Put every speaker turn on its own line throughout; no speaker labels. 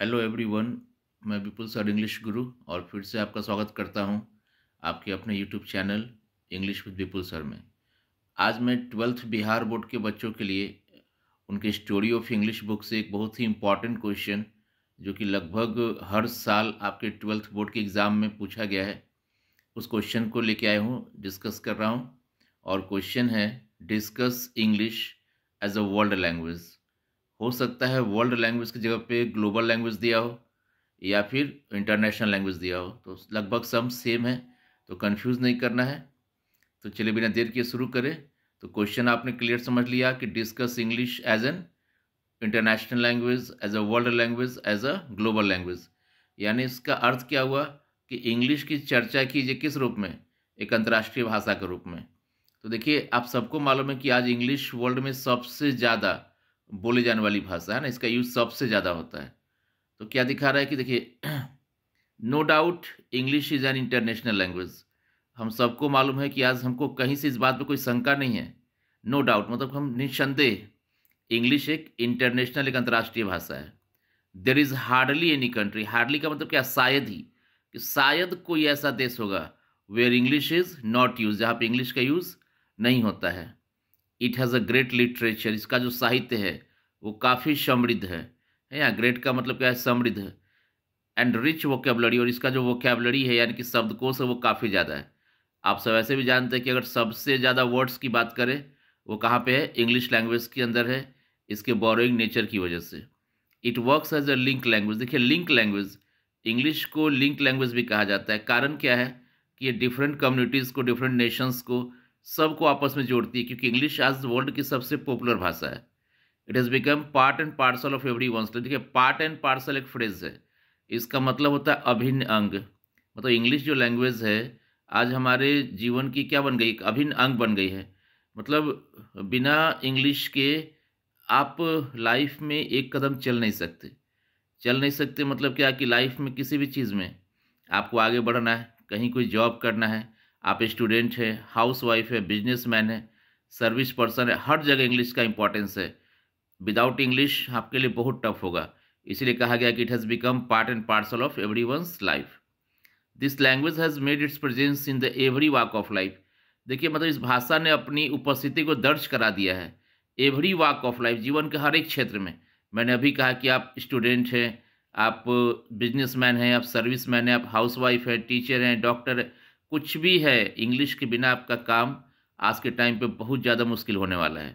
hello everyone मैं विपुल sir English गुरु और फिर से आपका स्वागत करता हूं आपके अपने YouTube channel English with Vipul sir में आज मैं ट्वेल्थ बिहार बोर्ड के बच्चों के लिए उनके स्टोरी ऑफ इंग्लिश बुक से एक बहुत ही इम्पॉर्टेंट क्वेश्चन जो कि लगभग हर साल आपके ट्वेल्थ बोर्ड के एग्ज़ाम में पूछा गया है उस क्वेश्चन को लेके आया हूँ डिस्कस कर रहा हूँ और क्वेश्चन है discuss English as a world language हो सकता है वर्ल्ड लैंग्वेज की जगह पे ग्लोबल लैंग्वेज दिया हो या फिर इंटरनेशनल लैंग्वेज दिया हो तो लगभग सम सेम है तो कंफ्यूज नहीं करना है तो चलिए बिना देर किए शुरू करें तो क्वेश्चन आपने क्लियर समझ लिया कि discuss English as an international language as a world language as a global language यानी इसका अर्थ क्या हुआ कि इंग्लिश की चर्चा कीजिए किस रूप में एक अंतर्राष्ट्रीय भाषा के रूप में तो देखिए आप सबको मालूम है कि आज इंग्लिश वर्ल्ड में सबसे ज़्यादा बोले जाने वाली भाषा है ना इसका यूज़ सबसे ज़्यादा होता है तो क्या दिखा रहा है कि देखिए no doubt English is an international language हम सबको मालूम है कि आज हमको कहीं से इस बात पर कोई शंका नहीं है नो no डाउट मतलब हम निस्संदेह इंग्लिश एक इंटरनेशनल एक अंतर्राष्ट्रीय भाषा है there is hardly any country hardly का मतलब क्या शायद ही कि शायद कोई ऐसा देश होगा where English is not use जहाँ पर इंग्लिश का यूज़ नहीं होता है it has a great literature इसका जो साहित्य है वो काफ़ी समृद्ध है या ग्रेट का मतलब क्या है समृद्ध है एंड रिच वोकेबलरी और इसका जो वोकेबलरी है यानी कि शब्दकोश है वो काफ़ी ज़्यादा है आप सब ऐसे भी जानते हैं कि अगर सबसे ज़्यादा वर्ड्स की बात करें वो कहाँ पे है इंग्लिश लैंग्वेज के अंदर है इसके बोरोइंग नेचर की वजह से it works as a link language देखिए लिंक लैंग्वेज इंग्लिश को लिंक लैंग्वेज भी कहा जाता है कारण क्या है कि ये डिफरेंट कम्युनिटीज़ को डिफरेंट नेशंस को सबको आपस में जोड़ती है क्योंकि इंग्लिश आज वर्ल्ड की सबसे पॉपुलर भाषा है it has become part and parcel of every one's देखिए पार्ट एंड पार्सल एक फ्रेज है इसका मतलब होता है अभिन्न अंग मतलब इंग्लिश जो लैंग्वेज है आज हमारे जीवन की क्या बन गई एक अभिन्न अंग बन गई है मतलब बिना इंग्लिश के आप लाइफ में एक कदम चल नहीं सकते चल नहीं सकते मतलब क्या कि लाइफ में किसी भी चीज़ में आपको आगे बढ़ना है कहीं कोई जॉब करना है आप स्टूडेंट हैं हाउस वाइफ है मैन है सर्विस पर्सन है हर जगह इंग्लिश का इंपॉर्टेंस है विदाउट इंग्लिश आपके लिए बहुत टफ होगा इसलिए कहा गया कि it has become part and parcel of every one's life this language has made its presence in the every walk of life देखिए मतलब इस भाषा ने अपनी उपस्थिति को दर्ज करा दिया है एवरी वॉक ऑफ लाइफ जीवन के हर एक क्षेत्र में मैंने अभी कहा कि आप स्टूडेंट हैं आप बिजनेसमैन हैं आप सर्विसमैन हैं आप हाउसवाइफ हैं टीचर हैं डॉक्टर हैं कुछ भी है इंग्लिश के बिना आपका काम आज के टाइम पे बहुत ज़्यादा मुश्किल होने वाला है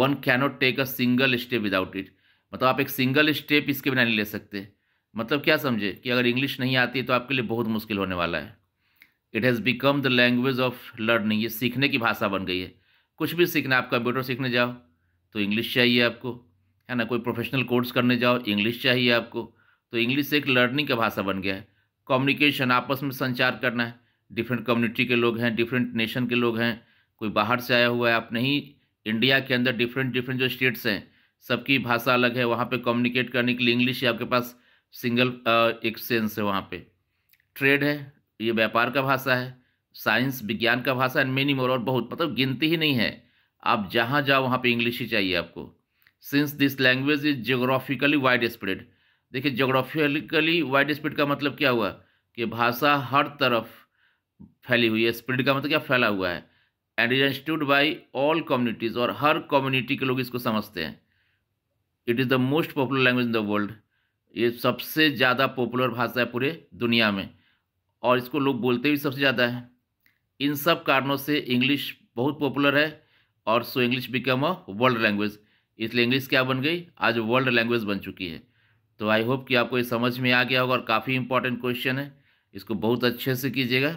one cannot take a single step without it मतलब आप एक सिंगल स्टेप इसके बिना नहीं ले सकते मतलब क्या समझे कि अगर इंग्लिश नहीं आती तो आपके लिए बहुत मुश्किल होने वाला है it has become the language of learning ये सीखने की भाषा बन गई है कुछ भी सीखना आप कंप्यूटर सीखने जाओ तो इंग्लिश चाहिए आपको है ना कोई प्रोफेशनल कोर्स करने जाओ इंग्लिश चाहिए आपको तो इंग्लिश एक लर्निंग का भाषा बन गया है कम्युनिकेशन आपस में संचार करना है डिफरेंट कम्युनिटी के लोग हैं डिफरेंट नेशन के लोग हैं कोई बाहर से आया हुआ है आप नहीं इंडिया के अंदर डिफरेंट डिफरेंट जो स्टेट्स हैं सबकी भाषा अलग है वहाँ पे कम्युनिकेट करने के लिए इंग्लिश ही आपके पास सिंगल एक सेंस है वहाँ पे ट्रेड है ये व्यापार का भाषा है साइंस विज्ञान का भाषा एंड मेनी मोर और बहुत मतलब गिनती ही नहीं है आप जहाँ जाओ वहाँ पे इंग्लिश ही चाहिए आपको since this language is geographically wide spread देखिए जोग्राफिकली वाइड स्प्रेड का मतलब क्या हुआ कि भाषा हर तरफ फैली हुई है स्प्रेड का मतलब क्या फैला हुआ है and is institute by all communities और हर कम्युनिटी के लोग इसको समझते हैं it is the most popular language in the world ये सबसे ज़्यादा पॉपुलर भाषा है पूरे दुनिया में और इसको लोग बोलते भी सबसे ज़्यादा है इन सब कारणों से इंग्लिश बहुत पॉपुलर है और so English become a world language इसलिए इंग्लिश क्या बन गई आज वर्ल्ड लैंग्वेज बन चुकी है तो आई होप कि आपको ये समझ में आ गया होगा और काफ़ी इंपॉर्टेंट क्वेश्चन है इसको बहुत अच्छे से कीजिएगा